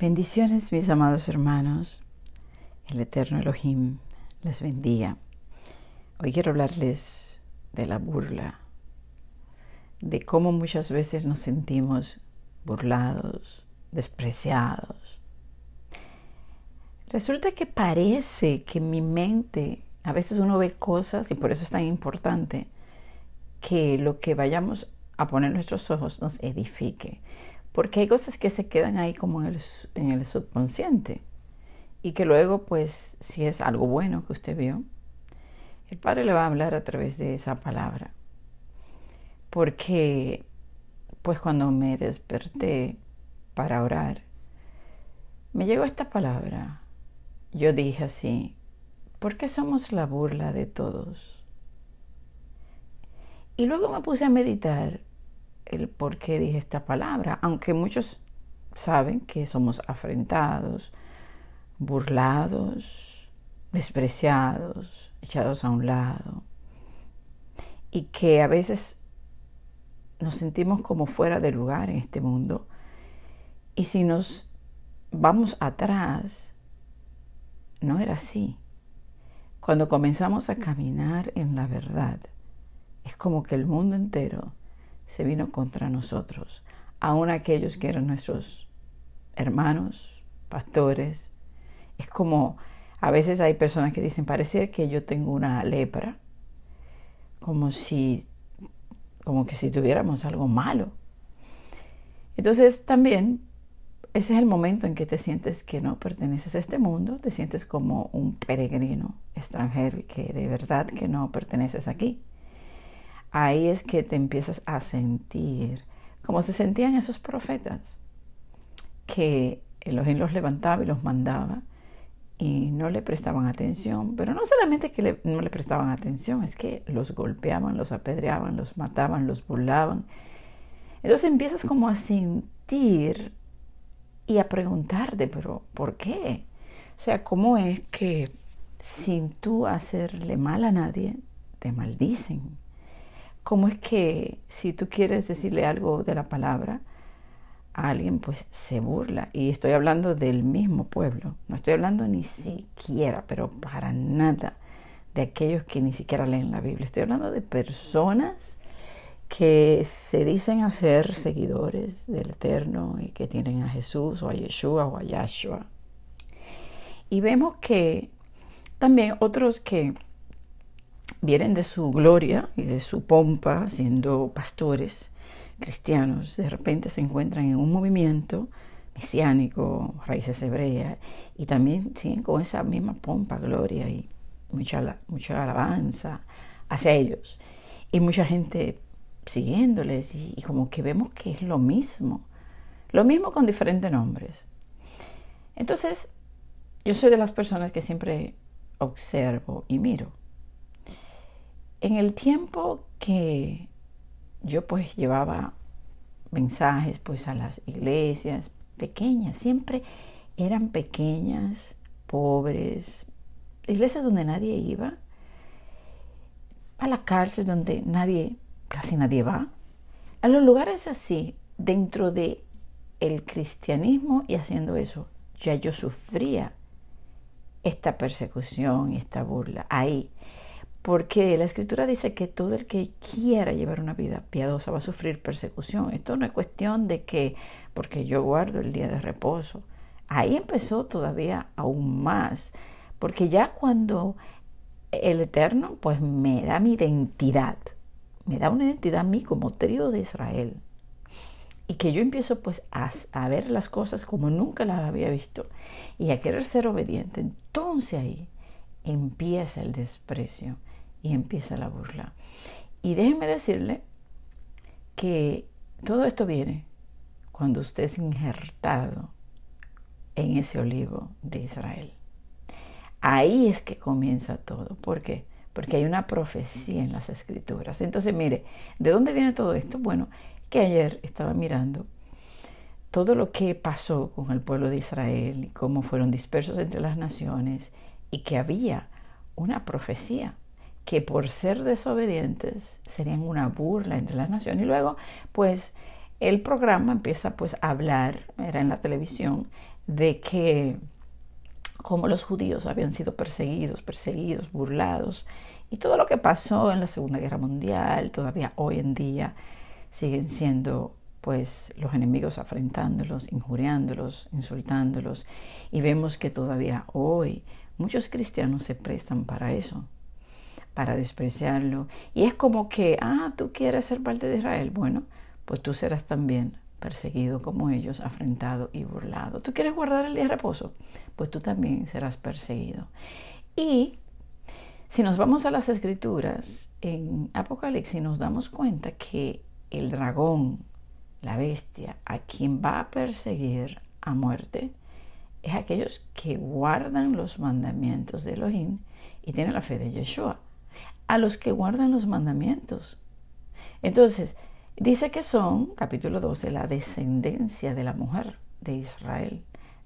Bendiciones mis amados hermanos. El eterno Elohim les bendiga. Hoy quiero hablarles de la burla, de cómo muchas veces nos sentimos burlados, despreciados. Resulta que parece que mi mente, a veces uno ve cosas y por eso es tan importante que lo que vayamos a poner nuestros ojos nos edifique porque hay cosas que se quedan ahí como en el, subconsciente y que luego, pues, si es algo bueno que usted vio, el Padre le va a hablar a través de esa palabra. Porque, pues cuando me desperté para orar, me llegó esta palabra. Yo dije así, ¿por qué somos la burla de todos? Y luego me puse a meditar el por qué dije esta palabra, aunque muchos saben que somos afrentados, burlados, despreciados, echados a un lado, y que a veces nos sentimos como fuera de lugar en este mundo. Y si nos vamos atrás, no era así. Cuando comenzamos a caminar en la verdad, es como que el mundo entero se vino contra nosotros, aun aquellos que eran nuestros hermanos, pastores. Es como a veces hay personas que dicen, parece que yo tengo una lepra, como si, como que si tuviéramos algo malo. Entonces también ese es el momento en que te sientes que no perteneces a este mundo, te sientes como un peregrino extranjero y que de verdad que no perteneces aquí ahí es que te empiezas a sentir como se sentían esos profetas, que los levantaba y los mandaba y no le prestaban atención, pero no solamente que no le prestaban atención, es que los golpeaban, los apedreaban, los mataban, los burlaban. Entonces empiezas como a sentir y a preguntarte, pero ¿por qué? O sea, ¿cómo es que sin tú hacerle mal a nadie, te maldicen? cómo es que si tú quieres decirle algo de la palabra a alguien, pues se burla. Y estoy hablando del mismo pueblo, no estoy hablando ni siquiera, pero para nada, de aquellos que ni siquiera leen la Biblia. Estoy hablando de personas que se dicen a ser seguidores del Eterno y que tienen a Jesús o a Yeshua o a Yahshua. Y vemos que también otros que vienen de su gloria y de su pompa siendo pastores cristianos, de repente se encuentran en un movimiento mesiánico, raíces hebreas, y también siguen con esa misma pompa, gloria y mucha, mucha alabanza hacia ellos. Y mucha gente siguiéndoles y, y como que vemos que es lo mismo, lo mismo con diferentes nombres. Entonces, yo soy de las personas que siempre observo y miro. En el tiempo que yo pues llevaba mensajes pues a las iglesias pequeñas, siempre eran pequeñas, pobres, iglesias donde nadie iba, a la cárcel donde nadie, casi nadie va, a los lugares así, dentro de el cristianismo y haciendo eso, ya yo sufría esta persecución, y esta burla ahí. Porque la escritura dice que todo el que quiera llevar una vida piadosa va a sufrir persecución. Esto no es cuestión de que, porque yo guardo el día de reposo. Ahí empezó todavía aún más. Porque ya cuando el Eterno pues me da mi identidad, me da una identidad a mí como trío de Israel. Y que yo empiezo pues a, ver las cosas como nunca las había visto y a querer ser obediente. Entonces ahí empieza el desprecio y empieza la burla. Y déjeme decirle que todo esto viene cuando usted es injertado en ese olivo de Israel. Ahí es que comienza todo. ¿Por qué? Porque hay una profecía en las escrituras. Entonces, mire, ¿de dónde viene todo esto? Bueno, que ayer estaba mirando todo lo que pasó con el pueblo de Israel, y cómo fueron dispersos entre las naciones y que había una profecía que por ser desobedientes serían una burla entre las naciones. Y luego, pues, el programa empieza pues a hablar, era en la televisión, de que como los judíos habían sido perseguidos, perseguidos, burlados, y todo lo que pasó en la Segunda Guerra Mundial, todavía hoy en día siguen siendo pues los enemigos afrentándolos, injuriándolos, insultándolos, y vemos que todavía hoy muchos cristianos se prestan para eso, para despreciarlo. Y es como que, ah, tú quieres ser parte de Israel. Bueno, pues tú serás también perseguido como ellos, afrentado y burlado. ¿Tú quieres guardar el día de reposo? Pues tú también serás perseguido. Y si nos vamos a las escrituras, en Apocalipsis nos damos cuenta que el dragón, la bestia, a quien va a perseguir a muerte, es aquellos que guardan los mandamientos de Elohim y tienen la fe de Yeshua a los que guardan los mandamientos. Entonces, dice que son, capítulo 12, la descendencia de la mujer de Israel,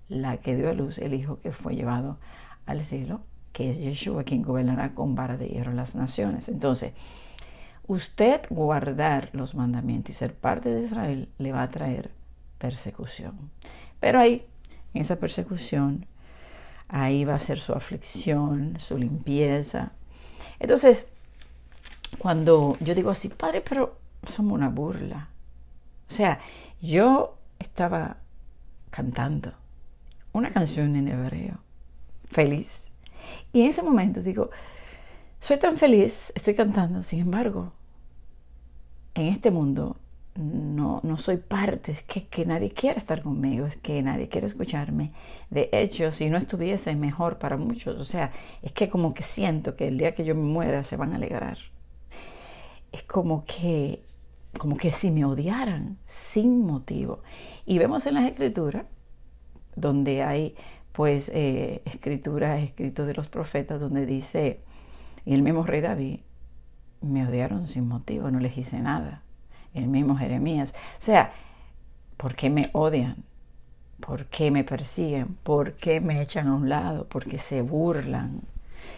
la que dio a luz el hijo que fue llevado al cielo, que es Yeshua, quien gobernará con vara de hierro las naciones. Entonces, usted guardar los mandamientos y ser parte de Israel le va a traer persecución. Pero ahí, en esa persecución, ahí va a ser su aflicción, su limpieza. Entonces, cuando yo digo así, padre, pero somos una burla. O sea, yo estaba cantando una canción en hebreo, feliz. Y en ese momento digo, soy tan feliz, estoy cantando, sin embargo, en este mundo no, no soy parte, es que, que, nadie quiere estar conmigo, es que nadie quiere escucharme. De hecho, si no estuviese mejor para muchos, o sea, es que como que siento que el día que yo me muera se van a alegrar es como que, como que si me odiaran sin motivo. Y vemos en las escrituras, donde hay pues eh, escrituras, escritos de los profetas, donde dice, y el mismo rey David, me odiaron sin motivo, no les hice nada. El mismo Jeremías. O sea, ¿por qué me odian? ¿Por qué me persiguen? ¿Por qué me echan a un lado? ¿Por qué se burlan?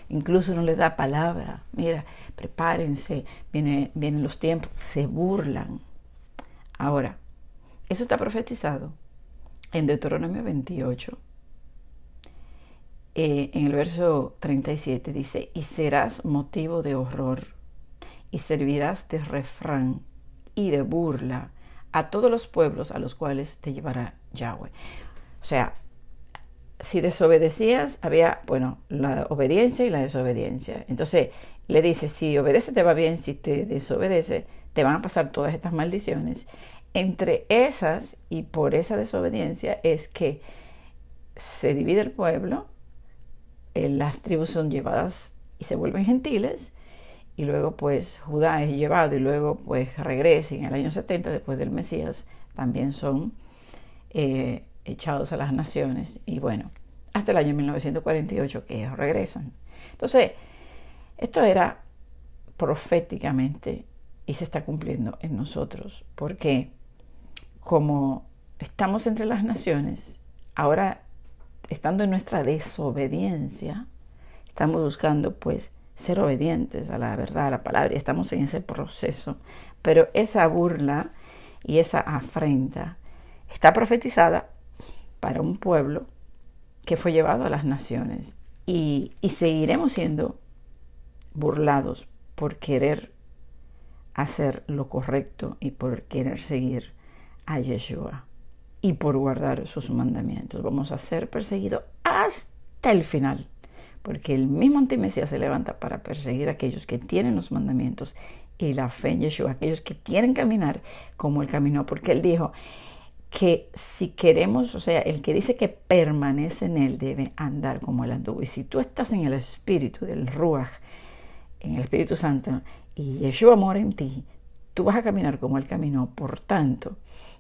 incluso no le da palabra. Mira, prepárense, vienen, los tiempos, se burlan. Ahora, eso está profetizado en Deuteronomio 28. Eh, en el verso 37 dice, y serás motivo de horror, y servirás de refrán y de burla a todos los pueblos a los cuales te llevará Yahweh. O sea, si desobedecías, había, bueno, la obediencia y la desobediencia. Entonces, le dice, si obedeces te va bien, si te desobedeces, te van a pasar todas estas maldiciones. Entre esas y por esa desobediencia es que se divide el pueblo, eh, las tribus son llevadas y se vuelven gentiles, y luego pues Judá es llevado y luego pues regresa en el año 70 después del Mesías, también son... Eh, echados a las naciones y bueno, hasta el año 1948 que ellos regresan. Entonces, esto era proféticamente y se está cumpliendo en nosotros, porque como estamos entre las naciones, ahora estando en nuestra desobediencia, estamos buscando pues ser obedientes a la verdad, a la palabra, y estamos en ese proceso, pero esa burla y esa afrenta está profetizada para un pueblo que fue llevado a las naciones y, seguiremos siendo burlados por querer hacer lo correcto y por querer seguir a Yeshua y por guardar sus mandamientos. Vamos a ser perseguidos hasta el final, porque el mismo antimesías se levanta para perseguir a aquellos que tienen los mandamientos y la fe en Yeshua, aquellos que quieren caminar como él caminó, porque él dijo, que si queremos, o sea, el que dice que permanece en él debe andar como él anduvo. Y si tú estás en el espíritu del Ruach, en el Espíritu Santo, y Yeshua mora en ti, tú vas a caminar como él caminó. Por tanto,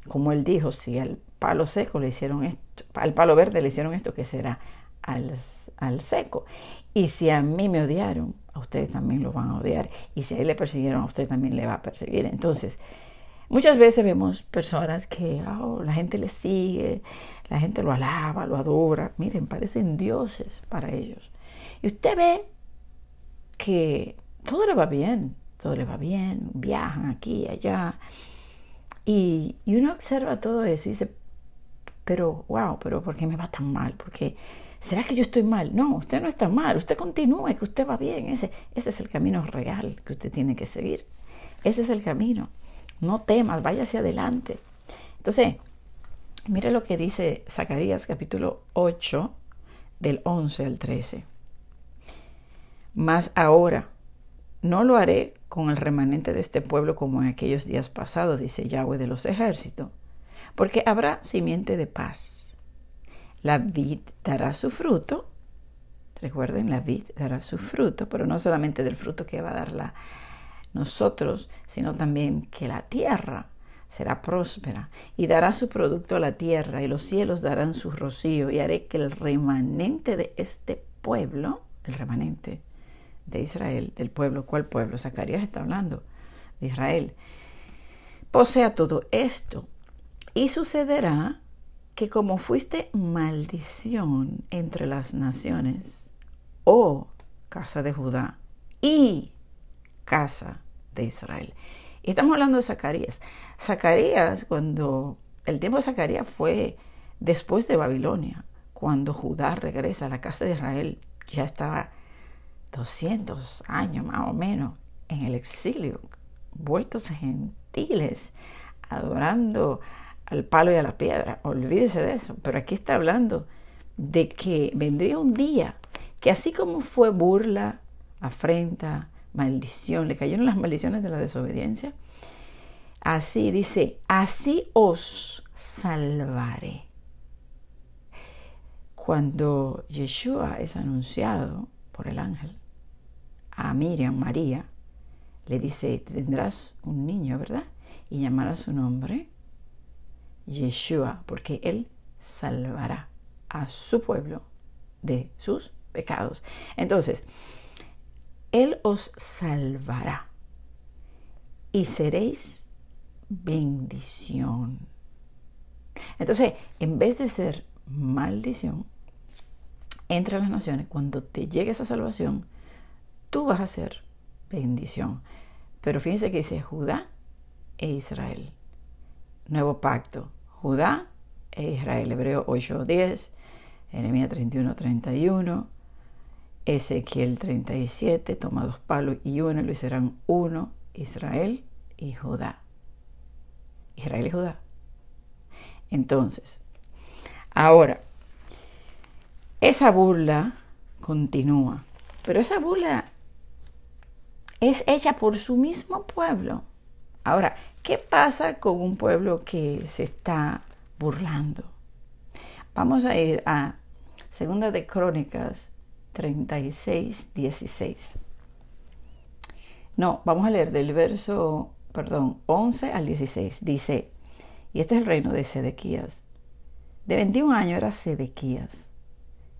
como él dijo, si al palo seco le hicieron esto, al palo verde le hicieron esto, que será al, al seco. Y si a mí me odiaron, a ustedes también lo van a odiar. Y si a él le persiguieron, a usted también le va a perseguir. Entonces, Muchas veces vemos personas que oh, la gente les sigue, la gente lo alaba, lo adora. Miren, parecen dioses para ellos. Y usted ve que todo le va bien, todo le va bien, viajan aquí, allá. Y, uno observa todo eso y dice, pero wow, pero ¿por qué me va tan mal? ¿Por qué? ¿será que yo estoy mal? No, usted no está mal, usted continúa y que usted va bien. ese es el camino real que usted tiene que seguir. Ese es el camino no temas, vaya hacia adelante. Entonces, mire lo que dice Zacarías capítulo 8, del 11 al 13. Mas ahora no lo haré con el remanente de este pueblo como en aquellos días pasados, dice Yahweh de los ejércitos, porque habrá simiente de paz. La vid dará su fruto, recuerden, la vid dará su fruto, pero no solamente del fruto que va a dar la, nosotros, sino también que la tierra será próspera y dará su producto a la tierra y los cielos darán su rocío y haré que el remanente de este pueblo, el remanente de Israel, del pueblo, ¿cuál pueblo? Zacarías está hablando de Israel, posea todo esto y sucederá que como fuiste maldición entre las naciones, oh casa de Judá y casa de Israel. Y estamos hablando de Zacarías. Zacarías, cuando el tiempo de Zacarías fue después de Babilonia, cuando Judá regresa a la casa de Israel, ya estaba 200 años más o menos en el exilio, vueltos gentiles, adorando al palo y a la piedra. Olvídese de eso. Pero aquí está hablando de que vendría un día que así como fue burla, afrenta, maldición, le cayeron las maldiciones de la desobediencia. Así dice, así os salvaré. Cuando Yeshua es anunciado por el ángel a Miriam, María, le dice, tendrás un niño, ¿verdad? Y llamará su nombre Yeshua, porque él salvará a su pueblo de sus pecados. Entonces, él os salvará y seréis bendición. Entonces, en vez de ser maldición, entre las naciones, cuando te llegue esa salvación, tú vas a ser bendición. Pero fíjense que dice Judá e Israel. Nuevo pacto. Judá e Israel. Hebreo 8.10, Jeremías 31.31, Ezequiel 37, toma dos palos y uno, lo serán uno, Israel y Judá. Israel y Judá. Entonces, ahora, esa burla continúa, pero esa burla es hecha por su mismo pueblo. Ahora, ¿qué pasa con un pueblo que se está burlando? Vamos a ir a Segunda de Crónicas 36, 16. No, vamos a leer del verso, perdón, 11 al 16. Dice, y este es el reino de Sedequías. De 21 años era Sedequías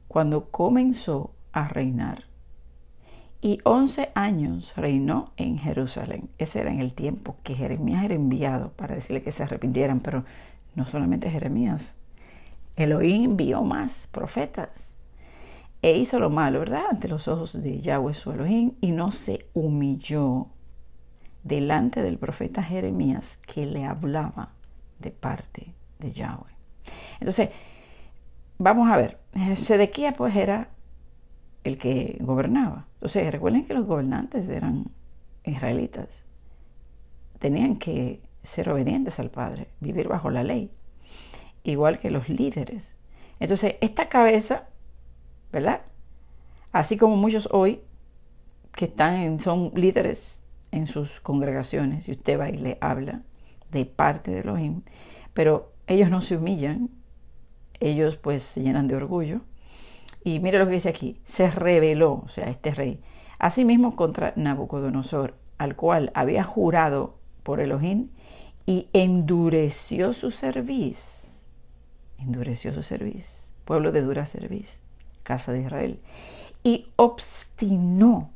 cuando comenzó a reinar. Y 11 años reinó en Jerusalén. Ese era en el tiempo que Jeremías era enviado para decirle que se arrepintieran, pero no solamente Jeremías. Elohim envió más profetas e hizo lo malo, ¿verdad? Ante los ojos de Yahweh su Elohim y no se humilló delante del profeta Jeremías que le hablaba de parte de Yahweh. Entonces, vamos a ver, Sedequía pues era el que gobernaba. Entonces, recuerden que los gobernantes eran israelitas. Tenían que ser obedientes al Padre, vivir bajo la ley, igual que los líderes. Entonces, esta cabeza ¿verdad? Así como muchos hoy que están son líderes en sus congregaciones y usted va y le habla de parte de Elohim, pero ellos no se humillan, ellos pues se llenan de orgullo. Y mire lo que dice aquí, se rebeló, o sea, este rey, asimismo contra Nabucodonosor, al cual había jurado por Elohim y endureció su serviz endureció su serviz pueblo de dura serviz casa de Israel, y obstinó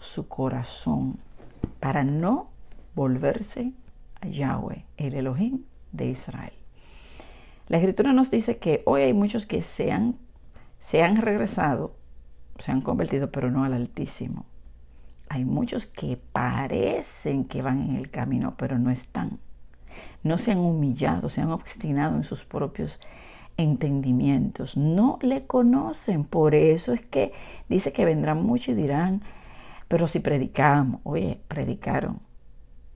su corazón para no volverse a Yahweh, el Elohim de Israel. La escritura nos dice que hoy hay muchos que se han, se han regresado, se han convertido, pero no al Altísimo. Hay muchos que parecen que van en el camino, pero no están. No se han humillado, se han obstinado en sus propios entendimientos, no le conocen. Por eso es que dice que vendrán muchos y dirán, pero si predicamos, oye, predicaron,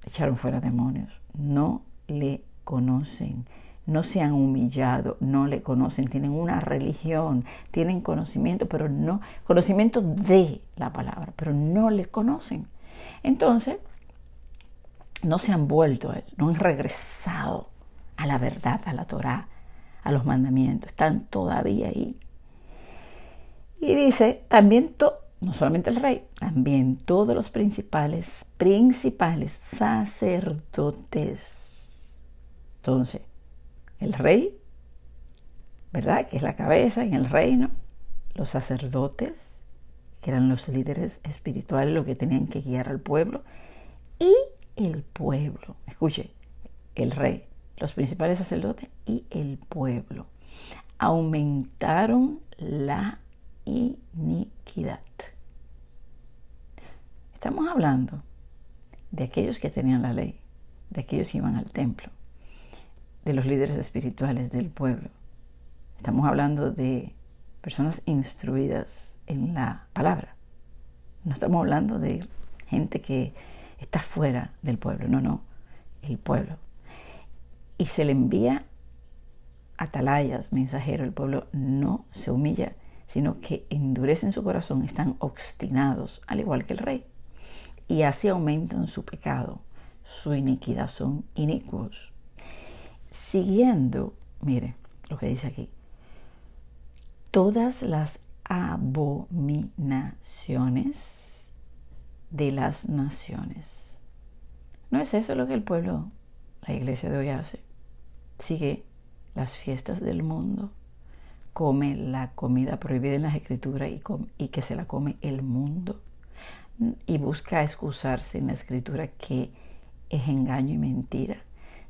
echaron fuera demonios, no le conocen, no se han humillado, no le conocen, tienen una religión, tienen conocimiento, pero no, conocimiento de la palabra, pero no le conocen. Entonces, no se han vuelto a él, no han regresado a la verdad, a la Torah, a los mandamientos, están todavía ahí. Y dice, también no solamente el rey, también todos los principales, principales sacerdotes. Entonces, el rey, ¿verdad? Que es la cabeza en el reino, los sacerdotes, que eran los líderes espirituales, lo que tenían que guiar al pueblo, y el pueblo. Escuche, el rey, los principales sacerdotes y el pueblo. Aumentaron la iniquidad. Estamos hablando de aquellos que tenían la ley, de aquellos que iban al templo, de los líderes espirituales del pueblo. Estamos hablando de personas instruidas en la palabra. No estamos hablando de gente que está fuera del pueblo, no, no, el pueblo y se le envía atalayas, mensajero. El pueblo no se humilla, sino que endurecen su corazón, están obstinados, al igual que el rey. Y así aumentan su pecado, su iniquidad, son inicuos. Siguiendo, mire lo que dice aquí, todas las abominaciones de las naciones. ¿No es eso lo que el pueblo, la iglesia de hoy hace? sigue las fiestas del mundo, come la comida prohibida en las escrituras y, que se la come el mundo, mm, y busca excusarse en la escritura que es engaño y mentira,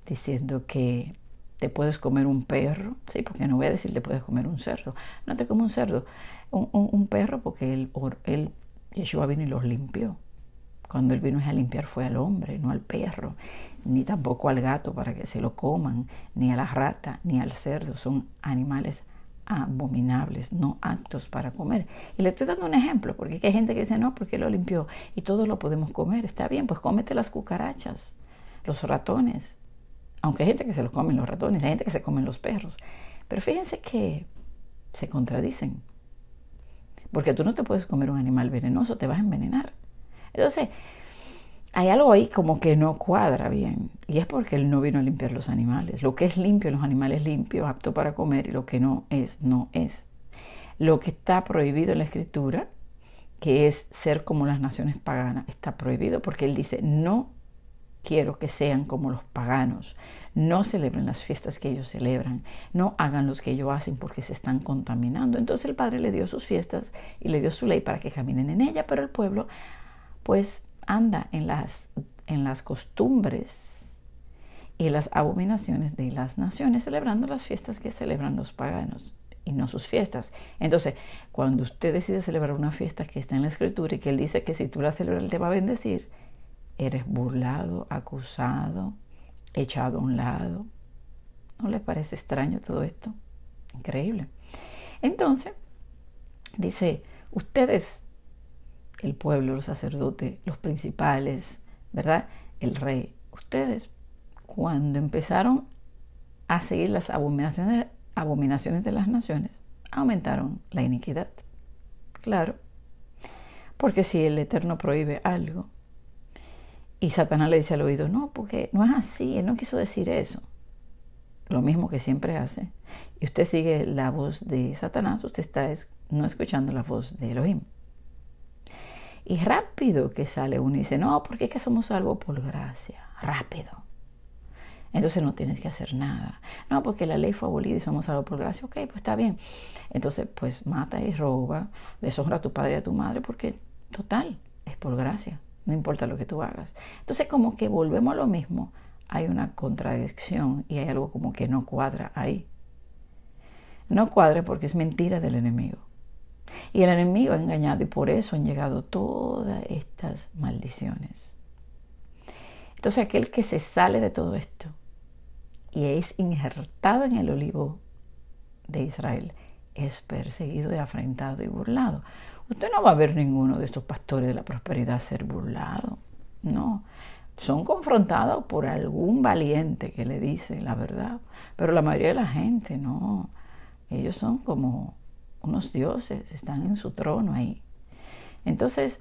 diciendo que te puedes comer un perro, sí, porque no voy a decir te puedes comer un cerdo, no te como un cerdo, un, perro porque él el Yeshua vino y los limpió. Cuando él vino a limpiar fue al hombre, no al perro, ni tampoco al gato para que se lo coman, ni a la rata, ni al cerdo. Son animales abominables, no aptos para comer. Y le estoy dando un ejemplo, porque hay gente que dice, no, porque lo limpió y todos lo podemos comer. Está bien, pues cómete las cucarachas, los ratones. Aunque hay gente que se los comen los ratones, hay gente que se comen los perros. Pero fíjense que se contradicen. Porque tú no te puedes comer un animal venenoso, te vas a envenenar. Entonces, hay algo ahí como que no cuadra bien. Y es porque él no vino a limpiar los animales. Lo que es limpio, los animales limpios, apto para comer, y lo que no es, no es. Lo que está prohibido en la escritura, que es ser como las naciones paganas, está prohibido porque él dice, no quiero que sean como los paganos, no celebren las fiestas que ellos celebran, no hagan los que ellos hacen porque se están contaminando. Entonces el Padre le dio sus fiestas y le dio su ley para que caminen en ella, pero el pueblo pues anda en las, en las costumbres y las abominaciones de las naciones, celebrando las fiestas que celebran los paganos y no sus fiestas. Entonces, cuando usted decide celebrar una fiesta que está en la escritura y que él dice que si tú la celebras, él te va a bendecir, eres burlado, acusado, echado a un lado. ¿No le parece extraño todo esto? Increíble. Entonces, dice, ustedes el pueblo, los sacerdotes, los principales, ¿verdad? El rey. Ustedes, cuando empezaron a seguir las abominaciones, abominaciones de las naciones, aumentaron la iniquidad. Claro, porque si el Eterno prohíbe algo, y Satanás le dice al oído, no, porque no es así, él no quiso decir eso. Lo mismo que siempre hace. Y usted sigue la voz de Satanás, usted está no escuchando la voz de Elohim. Y rápido que sale uno y dice, no, porque es que somos salvos por gracia. Rápido. Entonces no tienes que hacer nada. No, porque la ley fue abolida y somos salvos por gracia. Ok, pues está bien. Entonces, pues mata y roba, deshonra a tu padre y a tu madre, porque total, es por gracia. No importa lo que tú hagas. Entonces, como que volvemos a lo mismo. Hay una contradicción y hay algo como que no cuadra ahí. No cuadra porque es mentira del enemigo. Y el enemigo ha engañado y por eso han llegado todas estas maldiciones. Entonces aquel que se sale de todo esto y es injertado en el olivo de Israel es perseguido y afrentado y burlado. Usted no va a ver ninguno de estos pastores de la prosperidad ser burlado. No, son confrontados por algún valiente que le dice la verdad, pero la mayoría de la gente no. Ellos son como unos dioses, están en su trono ahí. Entonces,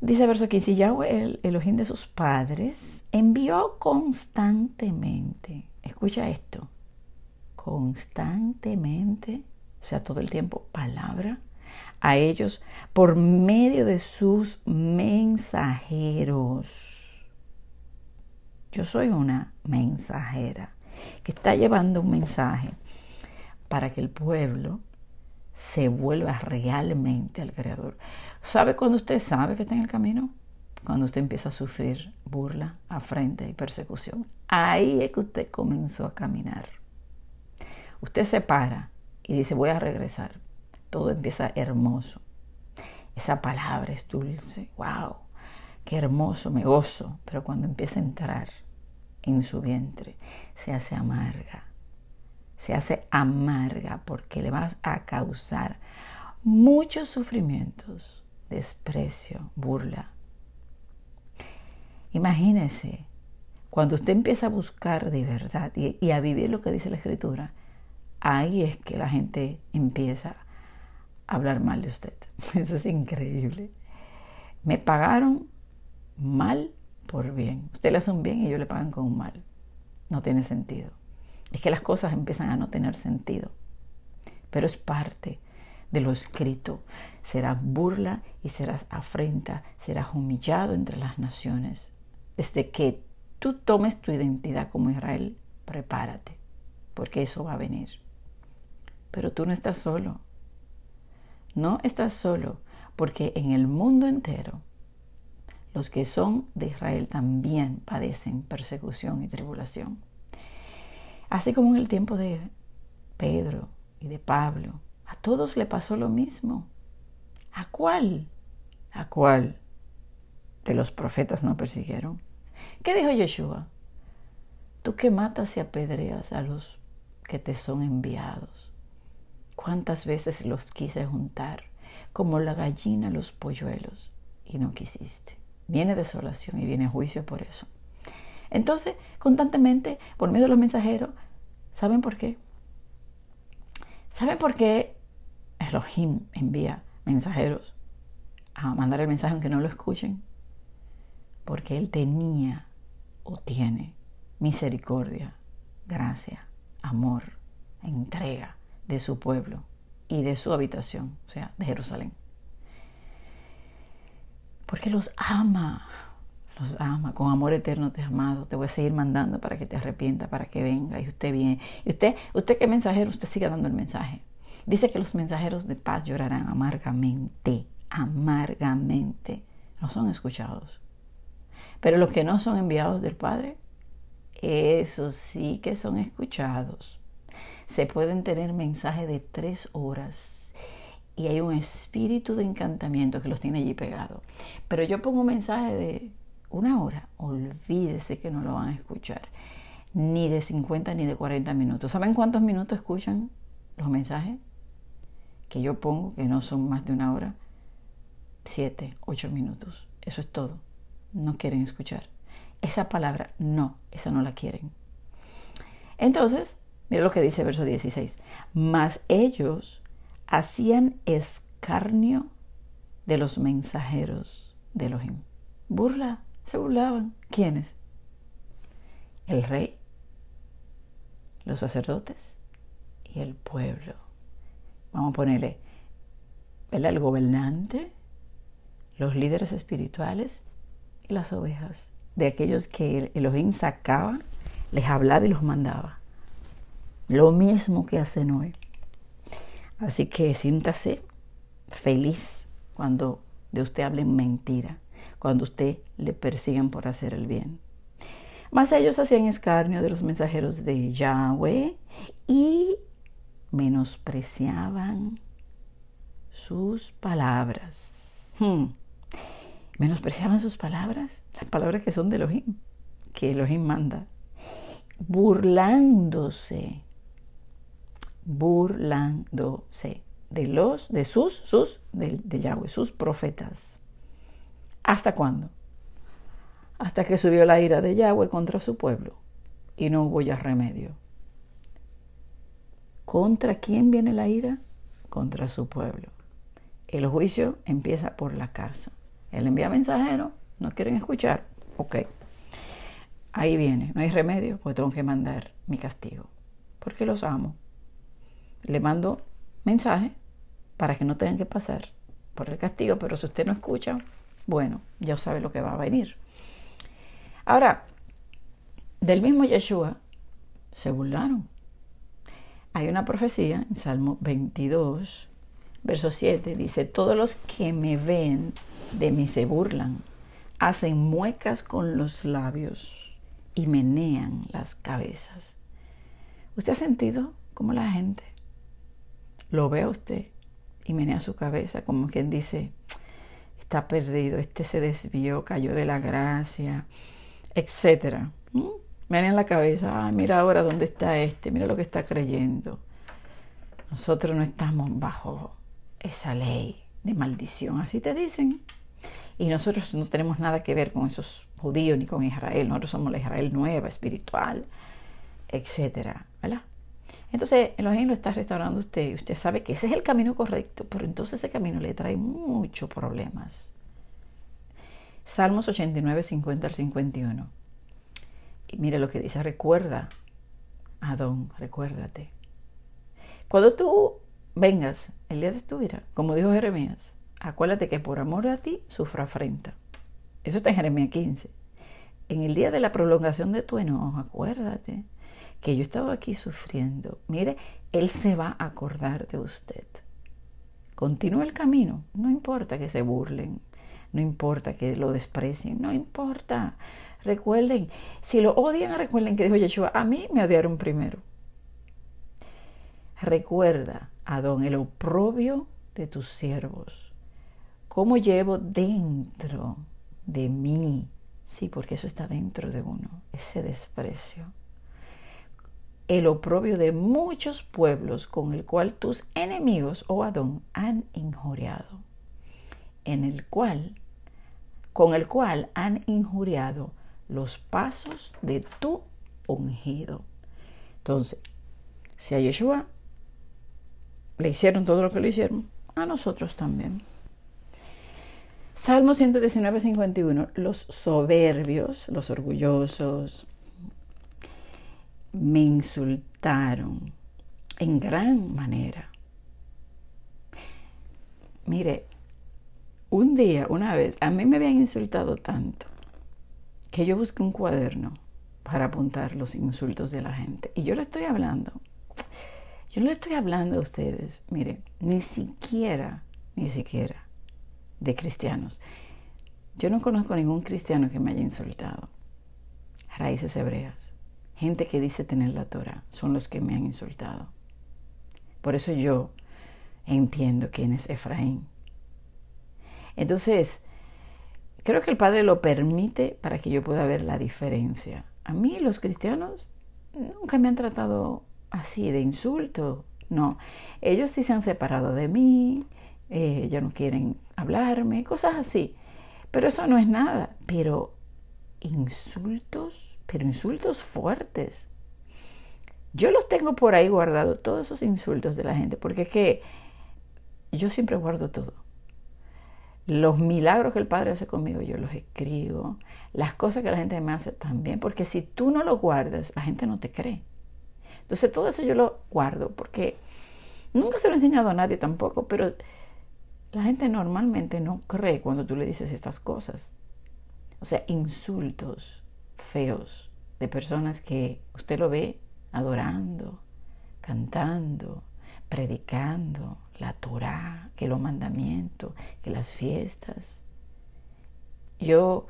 dice verso 15, Yahweh, el Elohim de sus padres, envió constantemente, escucha esto, constantemente, o sea, todo el tiempo, palabra a ellos por medio de sus mensajeros. Yo soy una mensajera que está llevando un mensaje para que el pueblo se vuelva realmente al Creador. ¿Sabe cuando usted sabe que está en el camino? Cuando usted empieza a sufrir burla, afrenta y persecución. Ahí es que usted comenzó a caminar. Usted se para y dice, voy a regresar. Todo empieza hermoso. Esa palabra es dulce. ¡Wow! ¡Qué hermoso! Me gozo. Pero cuando empieza a entrar en su vientre, se hace amarga se hace amarga porque le vas a causar muchos sufrimientos, desprecio, burla. Imagínese, cuando usted empieza a buscar de verdad y, a vivir lo que dice la escritura, ahí es que la gente empieza a hablar mal de usted. Eso es increíble. Me pagaron mal por bien. Usted le hace un bien y yo le pagan con un mal. No tiene sentido es que las cosas empiezan a no tener sentido. Pero es parte de lo escrito. Serás burla y serás afrenta, serás humillado entre las naciones. Desde que tú tomes tu identidad como Israel, prepárate, porque eso va a venir. Pero tú no estás solo. No estás solo, porque en el mundo entero los que son de Israel también padecen persecución y tribulación. Así como en el tiempo de Pedro y de Pablo, a todos le pasó lo mismo. ¿A cuál? ¿A cuál? De los profetas no persiguieron. ¿Qué dijo Yeshua? Tú que matas y apedreas a los que te son enviados. ¿Cuántas veces los quise juntar, como la gallina los polluelos, y no quisiste? Viene desolación y viene juicio por eso. Entonces, constantemente, por medio de los mensajeros, ¿Saben por qué? ¿Saben por qué Elohim envía mensajeros a mandar el mensaje aunque no lo escuchen? Porque Él tenía o tiene misericordia, gracia, amor, entrega de su pueblo y de su habitación, o sea, de Jerusalén. Porque los ama los ama, con amor eterno te he amado, te voy a seguir mandando para que te arrepienta, para que venga y usted viene. Y usted, usted qué mensajero, usted siga dando el mensaje. Dice que los mensajeros de paz llorarán amargamente, amargamente. No son escuchados. Pero los que no son enviados del Padre, esos sí que son escuchados. Se pueden tener mensajes de tres horas y hay un espíritu de encantamiento que los tiene allí pegados. Pero yo pongo un mensaje de una hora, olvídese que no lo van a escuchar, ni de 50 ni de 40 minutos. ¿Saben cuántos minutos escuchan los mensajes que yo pongo, que no son más de una hora? Siete, ocho minutos. Eso es todo. No quieren escuchar. Esa palabra, no, esa no la quieren. Entonces, mira lo que dice verso 16. Mas ellos hacían escarnio de los mensajeros de Elohim. Burla se burlaban. ¿Quiénes? El rey, los sacerdotes y el pueblo. Vamos a ponerle, El gobernante, los líderes espirituales y las ovejas de aquellos que Elohim sacaba, les hablaba y los mandaba. Lo mismo que hacen hoy. Así que siéntase feliz cuando de usted hablen mentira cuando usted le persiguen por hacer el bien. Mas ellos hacían escarnio de los mensajeros de Yahweh y menospreciaban sus palabras. Hmm. Menospreciaban sus palabras, las palabras que son de Elohim, que Elohim manda, burlándose, burlándose de los, de sus, sus, de Yahweh, sus profetas. ¿Hasta cuándo? Hasta que subió la ira de Yahweh contra su pueblo y no hubo ya remedio. ¿Contra quién viene la ira? Contra su pueblo. El juicio empieza por la casa. Él envía mensajeros, no quieren escuchar. Ok. Ahí viene, no hay remedio, pues tengo que mandar mi castigo. Porque los amo. Le mando mensaje para que no tengan que pasar por el castigo, pero si usted no escucha, bueno, ya sabe lo que va a venir. Ahora, del mismo Yeshua se burlaron. Hay una profecía en Salmo 22, verso 7, dice, todos los que me ven de mí se burlan, hacen muecas con los labios y menean las cabezas. ¿Usted ha sentido como la gente lo ve a usted y menea su cabeza como quien dice, perdido, este se desvió, cayó de la gracia, etcétera, ¿Mm? Me en la cabeza, ah, mira ahora dónde está este, mira lo que está creyendo. Nosotros no estamos bajo esa ley de maldición, así te dicen. Y nosotros no tenemos nada que ver con esos judíos ni con Israel, nosotros somos la Israel nueva, espiritual, etcétera, ¿Verdad? Entonces, el ángel lo está restaurando usted y usted sabe que ese es el camino correcto, pero entonces ese camino le trae muchos problemas. Salmos 89, 50 al 51. Y mire lo que dice, recuerda, Adón, recuérdate. Cuando tú vengas el día de tu ira, como dijo Jeremías, acuérdate que por amor a ti sufra afrenta. Eso está en Jeremías 15. En el día de la prolongación de tu enojo, acuérdate que yo estaba aquí sufriendo, mire, Él se va a acordar de usted. Continúa el camino, no importa que se burlen, no importa que lo desprecien, no importa. Recuerden, si lo odian, recuerden que dijo Yeshua, a mí me odiaron primero. Recuerda, Adón, el oprobio de tus siervos, cómo llevo dentro de mí, sí, porque eso está dentro de uno, ese desprecio el oprobio de muchos pueblos con el cual tus enemigos, oh Adón, han injuriado, en el cual, con el cual han injuriado los pasos de tu ungido. Entonces, si a Yeshua le hicieron todo lo que le hicieron, a nosotros también. Salmo 119, 51. Los soberbios, los orgullosos, me insultaron en gran manera. Mire, un día, una vez, a mí me habían insultado tanto que yo busqué un cuaderno para apuntar los insultos de la gente. Y yo le estoy hablando. Yo no le estoy hablando a ustedes, mire, ni siquiera, ni siquiera de cristianos. Yo no conozco ningún cristiano que me haya insultado. Raíces hebreas gente que dice tener la Torah son los que me han insultado. Por eso yo entiendo quién es Efraín. Entonces, creo que el Padre lo permite para que yo pueda ver la diferencia. A mí los cristianos nunca me han tratado así, de insulto. No, ellos sí se han separado de mí, eh, ya no quieren hablarme, cosas así. Pero eso no es nada. Pero insultos pero insultos fuertes. Yo los tengo por ahí guardado, todos esos insultos de la gente, porque es que yo siempre guardo todo. Los milagros que el Padre hace conmigo, yo los escribo. Las cosas que la gente me hace también, porque si tú no lo guardas, la gente no te cree. Entonces todo eso yo lo guardo, porque nunca se lo he enseñado a nadie tampoco, pero la gente normalmente no cree cuando tú le dices estas cosas. O sea, insultos de personas que usted lo ve adorando, cantando, predicando la Torá, que los mandamientos, que las fiestas. Yo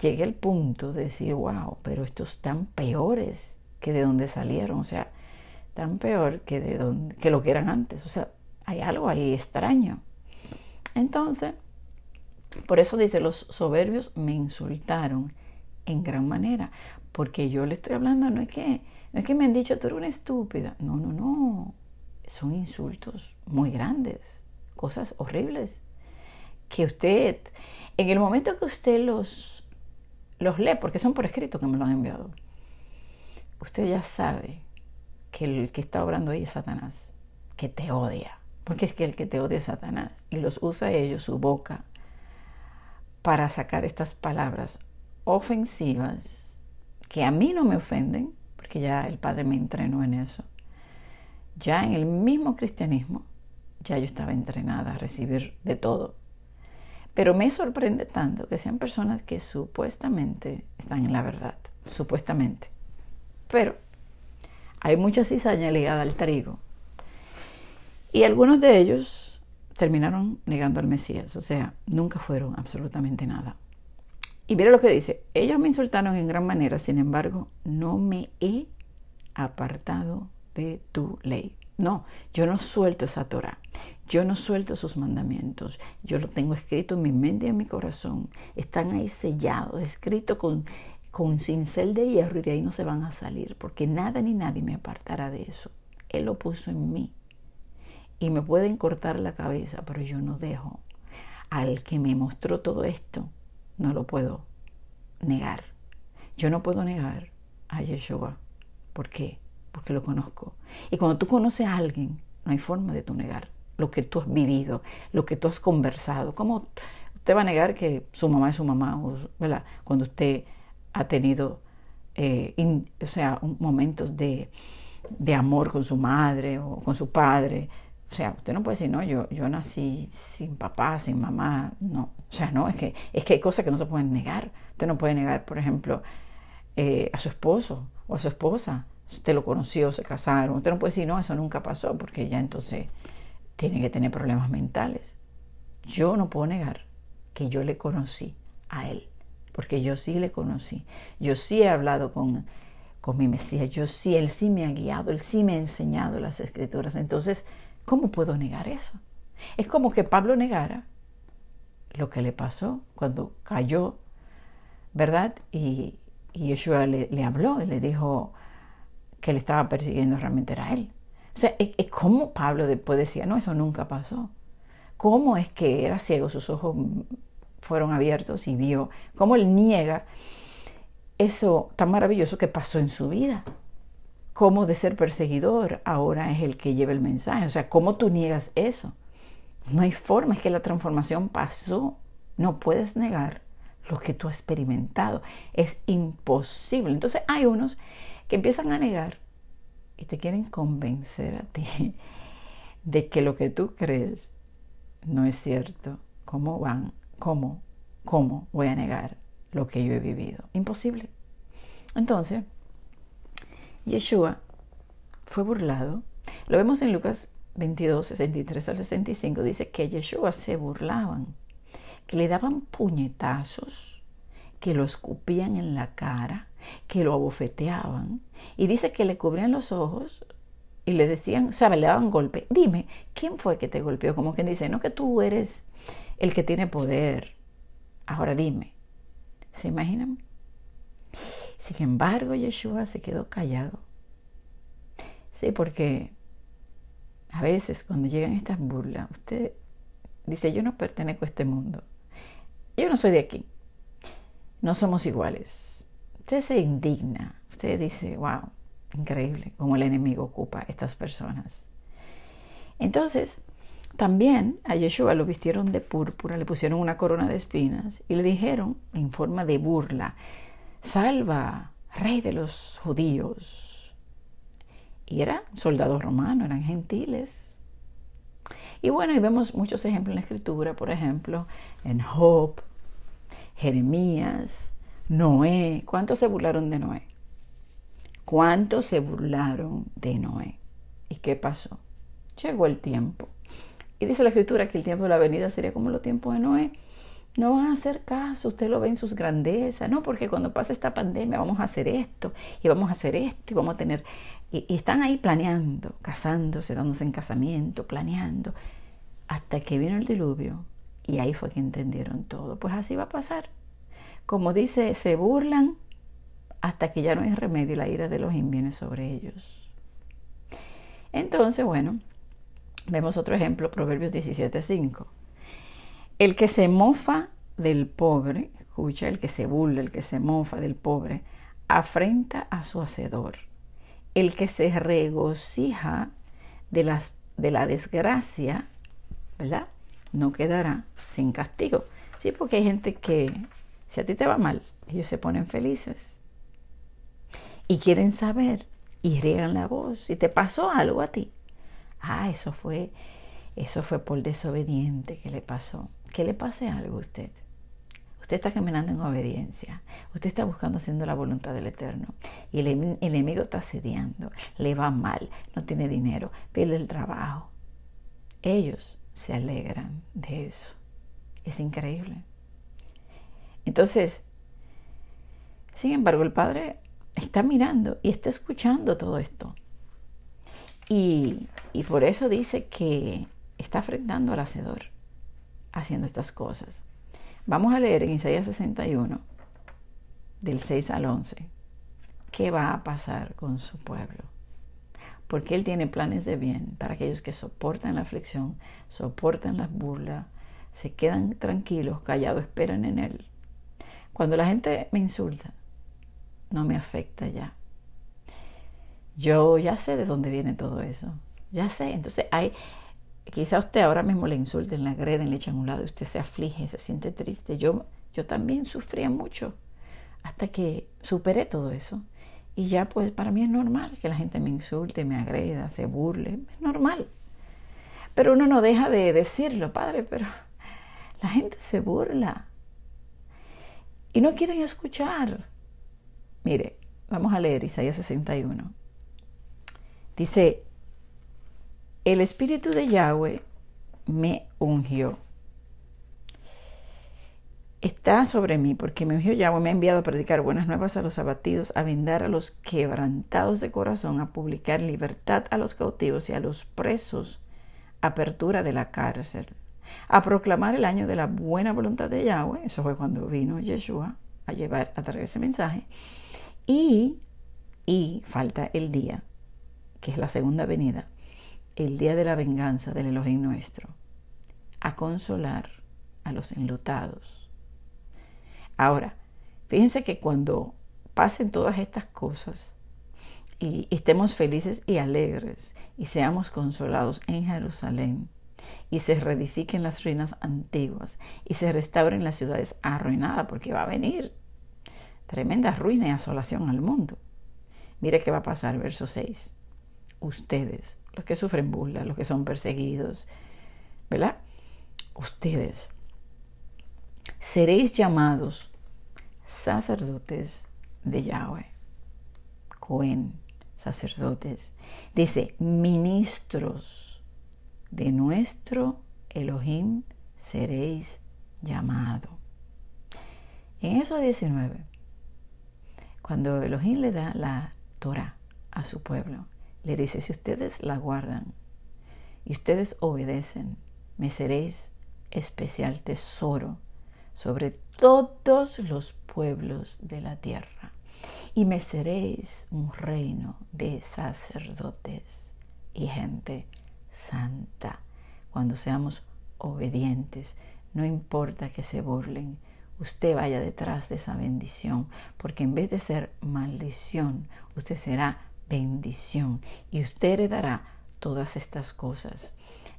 llegué al punto de decir, wow, pero estos están peores que de donde salieron, o sea, tan peor que, de que lo que eran antes, o sea, hay algo ahí extraño. Entonces, por eso dice, los soberbios me insultaron en gran manera, porque yo le estoy hablando, no es que, no que me han dicho, tú eres una estúpida, no, no, no, son insultos muy grandes, cosas horribles, que usted, en el momento que usted los, los lee, porque son por escrito que me los han enviado, usted ya sabe que el que está obrando ahí es Satanás, que te odia, porque es que el que te odia es Satanás y los usa ellos, su boca, para sacar estas palabras ofensivas que a mí no me ofenden, porque ya el Padre me entrenó en eso, ya en el mismo cristianismo, ya yo estaba entrenada a recibir de todo. Pero me sorprende tanto que sean personas que supuestamente están en la verdad, supuestamente. Pero hay mucha cizaña ligada al trigo. Y algunos de ellos terminaron negando al Mesías, o sea, nunca fueron absolutamente nada. Y mira lo que dice, ellos me insultaron en gran manera, sin embargo, no me he apartado de tu ley. No, yo no suelto esa Torah. Yo no suelto sus mandamientos. Yo lo tengo escrito en mi mente y en mi corazón. Están ahí sellados, escrito con, con cincel de hierro y de ahí no se van a salir, porque nada ni nadie me apartará de eso. Él lo puso en mí. Y me pueden cortar la cabeza, pero yo no dejo al que me mostró todo esto no lo puedo negar. Yo no puedo negar a Yeshua. ¿Por qué? Porque lo conozco. Y cuando tú conoces a alguien, no hay forma de tú negar lo que tú has vivido, lo que tú has conversado. ¿Cómo usted va a negar que su mamá es su mamá? Cuando usted ha tenido, eh, o sea, momentos de, de amor con su madre o con su padre o sea, usted no puede decir, no, yo, yo nací sin papá, sin mamá. No, o sea, no, es que, es que hay cosas que no se pueden negar. Usted no puede negar, por ejemplo, eh, a su esposo o a su esposa. Usted lo conoció, se casaron. Usted no puede decir, no, eso nunca pasó, porque ya entonces tiene que tener problemas mentales. Yo no puedo negar que yo le conocí a él, porque yo sí le conocí. Yo sí he hablado con, con mi Mesías, yo sí, él sí me ha guiado, él sí me ha enseñado las escrituras. Entonces, ¿Cómo puedo negar eso? Es como que Pablo negara lo que le pasó cuando cayó, ¿verdad? Y, y Yeshua le, habló y le dijo que le estaba persiguiendo realmente era él. O sea, es como Pablo después decía, no, eso nunca pasó. ¿Cómo es que era ciego, sus ojos fueron abiertos y vio? ¿Cómo él niega eso tan maravilloso que pasó en su vida? cómo de ser perseguidor ahora es el que lleva el mensaje. O sea, ¿cómo tú niegas eso? No hay forma, es que la transformación pasó. No puedes negar lo que tú has experimentado. Es imposible. Entonces hay unos que empiezan a negar y te quieren convencer a ti de que lo que tú crees no es cierto. ¿Cómo van? ¿Cómo? ¿Cómo voy a negar lo que yo he vivido? Imposible. Entonces, Yeshua fue burlado. Lo vemos en Lucas 22, 63 al 65. Dice que Yeshua se burlaban, que le daban puñetazos, que lo escupían en la cara, que lo abofeteaban. Y dice que le cubrían los ojos y le decían, o le daban golpe. Dime, ¿quién fue que te golpeó? Como quien dice, no que tú eres el que tiene poder. Ahora dime, ¿se imaginan? Sin embargo, Yeshua se quedó callado. Sí, porque a veces cuando llegan estas burlas, usted dice, yo no pertenezco a este mundo. Yo no soy de aquí. No somos iguales. Usted se indigna. Usted dice, wow, increíble cómo el enemigo ocupa a estas personas. Entonces, también a Yeshua lo vistieron de púrpura, le pusieron una corona de espinas y le dijeron en forma de burla, Salva, rey de los judíos. Y eran soldados romanos, eran gentiles. Y bueno, y vemos muchos ejemplos en la escritura, por ejemplo, en Job, Jeremías, Noé. ¿Cuántos se burlaron de Noé? ¿Cuántos se burlaron de Noé? ¿Y qué pasó? Llegó el tiempo. Y dice la escritura que el tiempo de la venida sería como los tiempos de Noé no van a hacer caso, usted lo ve en sus grandezas, no, porque cuando pase esta pandemia vamos a hacer esto y vamos a hacer esto y vamos a tener, y, están ahí planeando, casándose, dándose en casamiento, planeando, hasta que vino el diluvio y ahí fue que entendieron todo, pues así va a pasar. Como dice, se burlan hasta que ya no hay remedio y la ira de los viene sobre ellos. Entonces, bueno, vemos otro ejemplo, Proverbios 17.5. El que se mofa del pobre, escucha, el que se burla, el que se mofa del pobre, afrenta a su hacedor. El que se regocija de, la desgracia, ¿verdad? No quedará sin castigo. Sí, porque hay gente que, si a ti te va mal, ellos se ponen felices. Y quieren saber, y riegan la voz, y te pasó algo a ti. Ah, eso fue, eso fue por desobediente que le pasó que le pase algo a usted. Usted está caminando en obediencia. Usted está buscando haciendo la voluntad del Eterno. Y em-, el, enemigo está asediando. Le va mal. No tiene dinero. Pierde el trabajo. Ellos se alegran de eso. Es increíble. Entonces, sin embargo, el padre está mirando y está escuchando todo esto. Y, y por eso dice que está afrentando al hacedor haciendo estas cosas. Vamos a leer en Isaías 61, del 6 al 11, qué va a pasar con su pueblo. Porque Él tiene planes de bien para aquellos que soportan la aflicción, soportan las burlas, se quedan tranquilos, callados, esperan en Él. Cuando la gente me insulta, no me afecta ya. Yo ya sé de dónde viene todo eso. Ya sé. Entonces hay, Quizá usted ahora mismo le insulten, le agreden, le echan a un lado usted se aflige, se siente triste. Yo, yo también sufría mucho hasta que superé todo eso. Y ya pues para mí es normal que la gente me insulte, me agreda, se burle. Es normal. Pero uno no deja de decirlo, padre, pero la gente se burla. Y no quieren escuchar. Mire, vamos a leer Isaías 61. Dice, el Espíritu de Yahweh me ungió. Está sobre mí porque me ungió Yahweh, me ha enviado a predicar buenas nuevas a los abatidos, a vendar a los quebrantados de corazón, a publicar libertad a los cautivos y a los presos, apertura de la cárcel, a proclamar el año de la buena voluntad de Yahweh, eso fue cuando vino Yeshua a llevar, a traer ese mensaje, y, y falta el día, que es la segunda venida, el día de la venganza del Elohim nuestro, a consolar a los enlutados. Ahora, fíjense que cuando pasen todas estas cosas y estemos felices y alegres y seamos consolados en Jerusalén y se reedifiquen las ruinas antiguas y se restauren las ciudades arruinadas porque va a venir tremenda ruina y asolación al mundo. Mire qué va a pasar, verso 6. Ustedes, los que sufren burla, los que son perseguidos, ¿verdad? Ustedes seréis llamados sacerdotes de Yahweh, Cohen, sacerdotes, dice, ministros de nuestro Elohim seréis llamado. En eso 19, cuando Elohim le da la Torah a su pueblo, le dice, si ustedes la guardan y ustedes obedecen, me seréis especial tesoro sobre todos los pueblos de la tierra. Y me seréis un reino de sacerdotes y gente santa. Cuando seamos obedientes, no importa que se burlen, usted vaya detrás de esa bendición, porque en vez de ser maldición, usted será bendición y usted heredará todas estas cosas.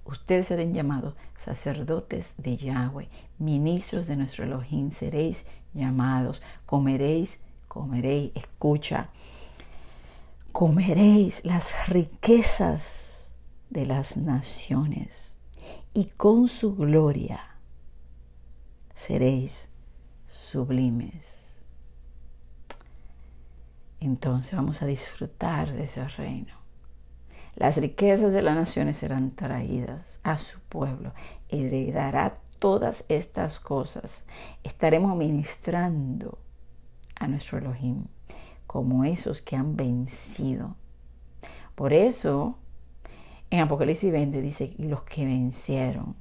Ustedes serán llamados sacerdotes de Yahweh, ministros de nuestro Elohim, seréis llamados, comeréis, comeréis, escucha, comeréis las riquezas de las naciones y con su gloria seréis sublimes entonces vamos a disfrutar de ese reino. Las riquezas de las naciones serán traídas a su pueblo. Heredará todas estas cosas. Estaremos ministrando a nuestro Elohim como esos que han vencido. Por eso, en Apocalipsis 20 dice, los que vencieron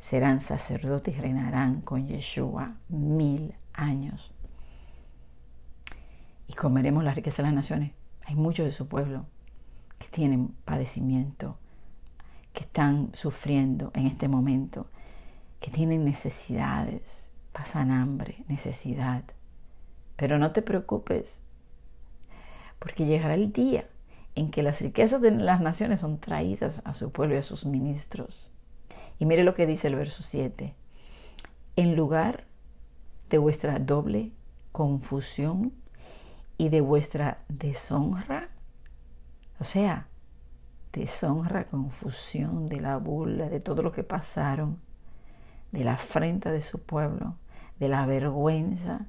serán sacerdotes y reinarán con Yeshua mil años comeremos la riqueza de las naciones. Hay muchos de su pueblo que tienen padecimiento, que están sufriendo en este momento, que tienen necesidades, pasan hambre, necesidad. Pero no te preocupes, porque llegará el día en que las riquezas de las naciones son traídas a su pueblo y a sus ministros. Y mire lo que dice el verso 7. En lugar de vuestra doble confusión y de vuestra deshonra. O sea, deshonra, confusión, de la burla, de todo lo que pasaron, de la afrenta de su pueblo, de la vergüenza.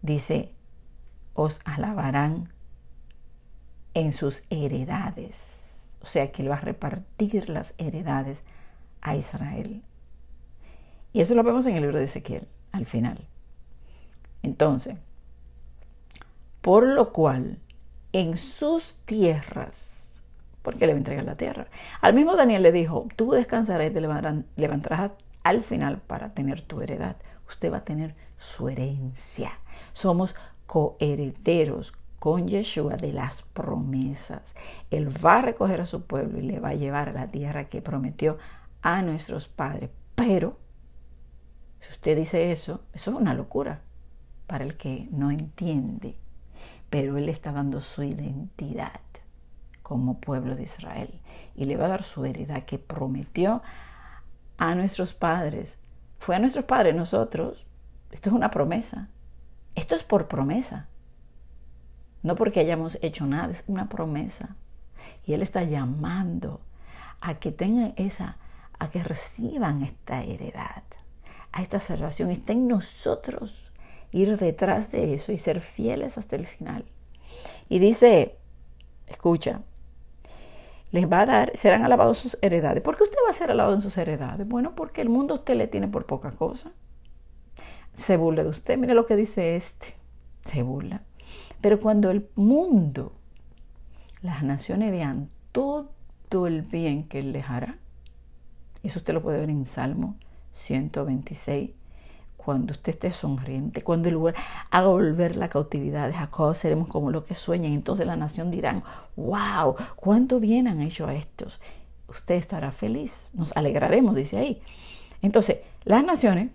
Dice, os alabarán en sus heredades. O sea que Él va a repartir las heredades a Israel. Y eso lo vemos en el libro de Ezequiel, al final. Entonces, por lo cual, en sus tierras, porque le va a entregar la tierra. Al mismo Daniel le dijo, tú descansarás y te levantarás al final para tener tu heredad. Usted va a tener su herencia. Somos coherederos con Yeshua de las promesas. Él va a recoger a su pueblo y le va a llevar a la tierra que prometió a nuestros padres. Pero, si usted dice eso, eso es una locura para el que no entiende pero Él está dando su identidad como pueblo de Israel y le va a dar su heredad que prometió a nuestros padres. Fue a nuestros padres nosotros. Esto es una promesa. Esto es por promesa. No porque hayamos hecho nada, es una promesa. Y Él está llamando a que tengan esa, a que reciban esta heredad, a esta salvación. Está en nosotros ir detrás de eso y ser fieles hasta el final. Y dice, escucha, les va a dar, serán alabados sus heredades. ¿Por qué usted va a ser alabado en sus heredades? Bueno, porque el mundo usted le tiene por poca cosa. Se burla de usted. Mire lo que dice este. Se burla. Pero cuando el mundo, las naciones vean todo el bien que él les hará, eso usted lo puede ver en Salmo 126, cuando usted esté sonriente, cuando el lugar haga volver la cautividad de Jacob, seremos como lo que sueñan. Entonces la nación dirán, wow, cuánto bien han hecho a estos. Usted estará feliz, nos alegraremos, dice ahí. Entonces, las naciones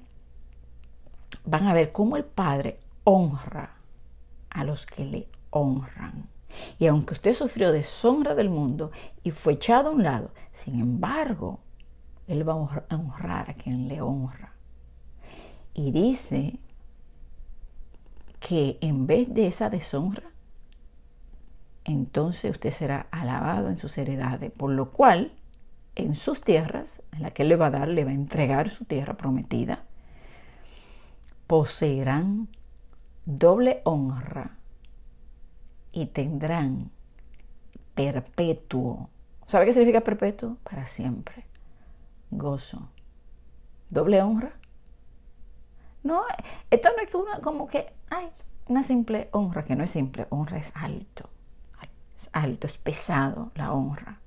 van a ver cómo el Padre honra a los que le honran. Y aunque usted sufrió deshonra del mundo y fue echado a un lado, sin embargo, Él va a honrar a quien le honra y dice que en vez de esa deshonra, entonces usted será alabado en sus heredades, por lo cual en sus tierras, en la que él le va a dar, le va a entregar su tierra prometida, poseerán doble honra y tendrán perpetuo. ¿Sabe qué significa perpetuo? Para siempre. Gozo. Doble honra no, esto no es como que, hay una simple honra, que no es simple, honra es alto, es alto, es pesado la honra.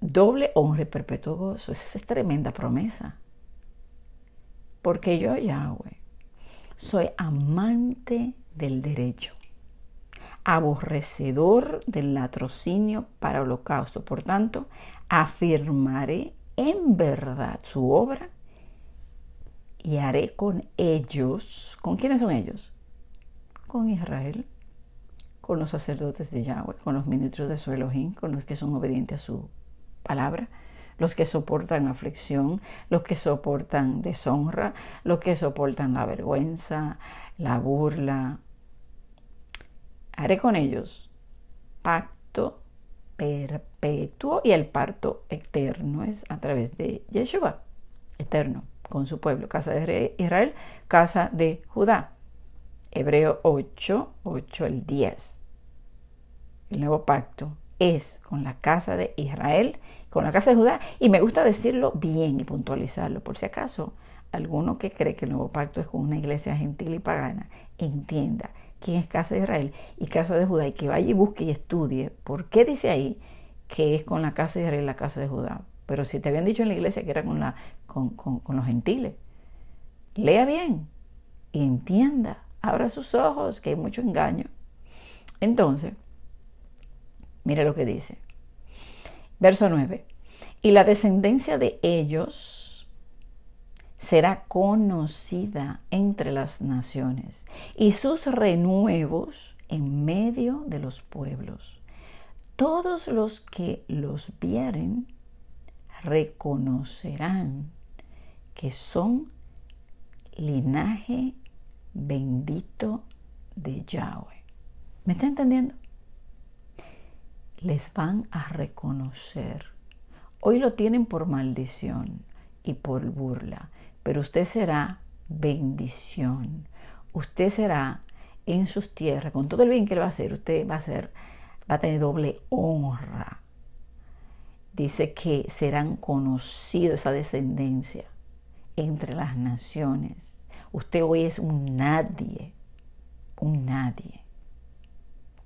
Doble honra y perpetuo esa es tremenda promesa. Porque yo, Yahweh, soy amante del derecho, aborrecedor del latrocinio para holocausto. Por tanto, afirmaré en verdad su obra y haré con ellos. ¿Con quiénes son ellos? Con Israel, con los sacerdotes de Yahweh, con los ministros de su Elohim, con los que son obedientes a su palabra, los que soportan aflicción, los que soportan deshonra, los que soportan la vergüenza, la burla. Haré con ellos pacto perpetuo y el parto eterno es a través de Yeshua, eterno con su pueblo, casa de Israel, casa de Judá. Hebreo 8, 8 al 10. El nuevo pacto es con la casa de Israel, con la casa de Judá, y me gusta decirlo bien y puntualizarlo, por si acaso alguno que cree que el nuevo pacto es con una iglesia gentil y pagana, entienda quién es casa de Israel y casa de Judá, y que vaya y busque y estudie por qué dice ahí que es con la casa de Israel la casa de Judá, pero si te habían dicho en la iglesia que era con, los gentiles, lea bien y entienda, abra sus ojos, que hay mucho engaño. Entonces, mire lo que dice. Verso 9. Y la descendencia de ellos será conocida entre las naciones y sus renuevos en medio de los pueblos. Todos los que los vieren reconocerán que son linaje bendito de Yahweh. ¿Me está entendiendo? Les van a reconocer. Hoy lo tienen por maldición y por burla, pero usted será bendición. Usted será en sus tierras, con todo el bien que le va a hacer, usted va a ser, va a tener doble honra dice que serán conocidos esa descendencia entre las naciones. Usted hoy es un nadie, un nadie,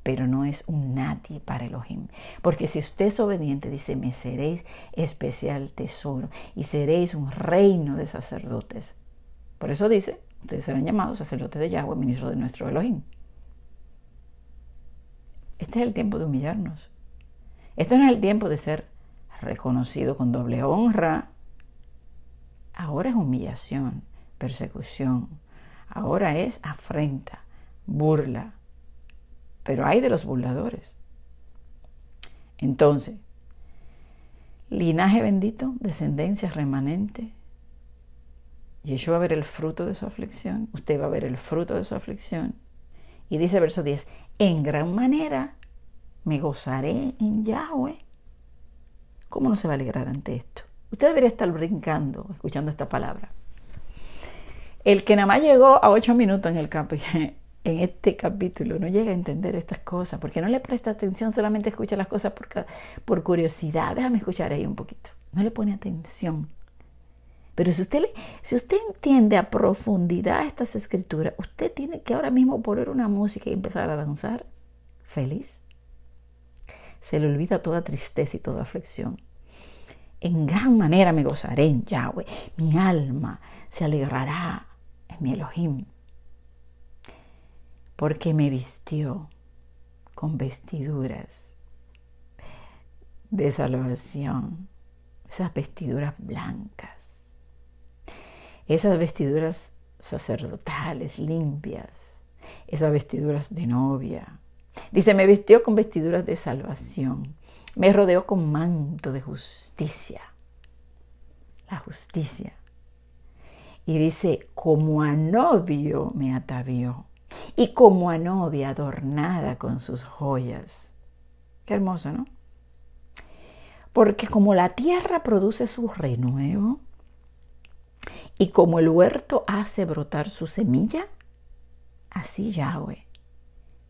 pero no es un nadie para Elohim. Porque si usted es obediente, dice, me seréis especial tesoro y seréis un reino de sacerdotes. Por eso dice, ustedes serán llamados sacerdotes de Yahweh, ministro de nuestro Elohim. Este es el tiempo de humillarnos. Este no es el tiempo de ser reconocido con doble honra, ahora es humillación, persecución, ahora es afrenta, burla. Pero hay de los burladores. Entonces, linaje bendito, descendencia remanente. Yeshua va a ver el fruto de su aflicción, usted va a ver el fruto de su aflicción. Y dice verso 10, en gran manera me gozaré en Yahweh ¿Cómo no se va a alegrar ante esto? Usted debería estar brincando escuchando esta palabra. El que nada más llegó a ocho minutos en, el campo en este capítulo no llega a entender estas cosas, porque no le presta atención, solamente escucha las cosas por, por curiosidad. Déjame escuchar ahí un poquito. No le pone atención. Pero si usted, si usted entiende a profundidad estas escrituras, usted tiene que ahora mismo poner una música y empezar a danzar feliz se le olvida toda tristeza y toda aflicción. En gran manera me gozaré en Yahweh, mi alma se alegrará en mi Elohim, porque me vistió con vestiduras de salvación, esas vestiduras blancas, esas vestiduras sacerdotales limpias, esas vestiduras de novia, Dice, me vistió con vestiduras de salvación, me rodeó con manto de justicia, la justicia. Y dice, como a novio me atavió y como a novia adornada con sus joyas. Qué hermoso, ¿no? Porque como la tierra produce su renuevo y como el huerto hace brotar su semilla, así Yahweh,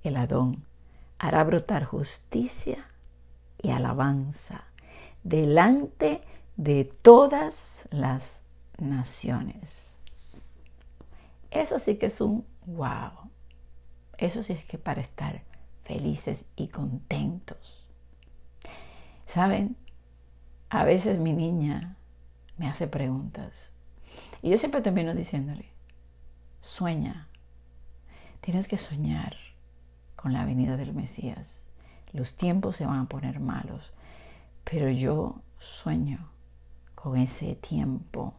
el Adón, hará brotar justicia y alabanza delante de todas las naciones. Eso sí que es un wow. Eso sí es que para estar felices y contentos. ¿Saben? A veces mi niña me hace preguntas. Y yo siempre termino diciéndole, sueña. Tienes que soñar con la venida del Mesías. Los tiempos se van a poner malos, pero yo sueño con ese tiempo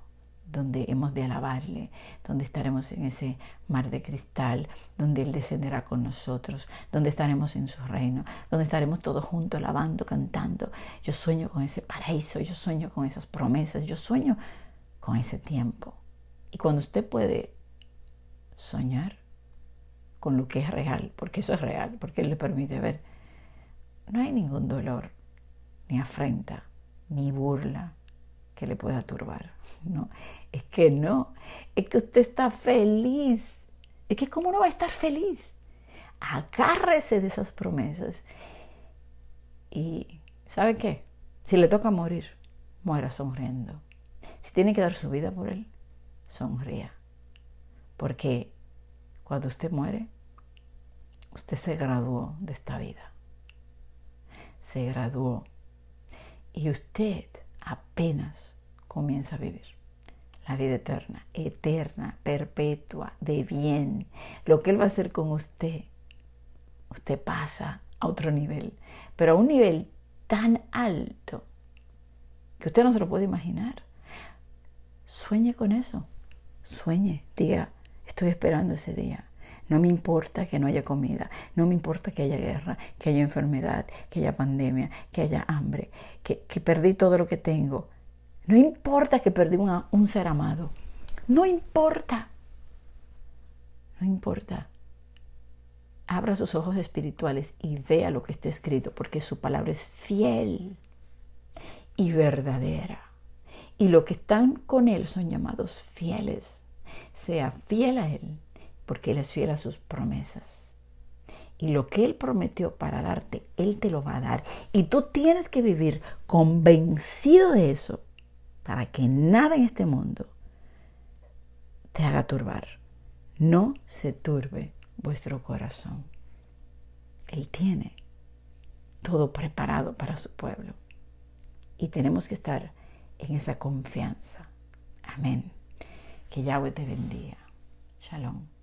donde hemos de alabarle, donde estaremos en ese mar de cristal, donde Él descenderá con nosotros, donde estaremos en su reino, donde estaremos todos juntos alabando, cantando. Yo sueño con ese paraíso, yo sueño con esas promesas, yo sueño con ese tiempo. Y cuando usted puede soñar, con lo que es real, porque eso es real, porque Él le permite ver. No hay ningún dolor, ni afrenta, ni burla que le pueda turbar. No, es que no, es que usted está feliz. Es que cómo no va a estar feliz. Agárrese de esas promesas. Y, ¿sabe qué? Si le toca morir, muera sonriendo. Si tiene que dar su vida por él, sonría. Porque cuando usted muere, usted se graduó de esta vida. Se graduó. Y usted apenas comienza a vivir. La vida eterna, eterna, perpetua, de bien. Lo que Él va a hacer con usted, usted pasa a otro nivel, pero a un nivel tan alto que usted no se lo puede imaginar. Sueñe con eso. Sueñe, diga, Estoy esperando ese día. No me importa que no haya comida, no me importa que haya guerra, que haya enfermedad, que haya pandemia, que haya hambre, que, perdí todo lo que tengo. No importa que perdí un ser amado. No importa. No importa. Abra sus ojos espirituales y vea lo que está escrito, porque su palabra es fiel y verdadera. Y los que están con Él son llamados fieles sea fiel a Él, porque Él es fiel a sus promesas. Y lo que Él prometió para darte, Él te lo va a dar. Y tú tienes que vivir convencido de eso para que nada en este mundo te haga turbar. No se turbe vuestro corazón. Él tiene todo preparado para su pueblo. Y tenemos que estar en esa confianza. Amén. Que Yahweh te bendiga. Shalom.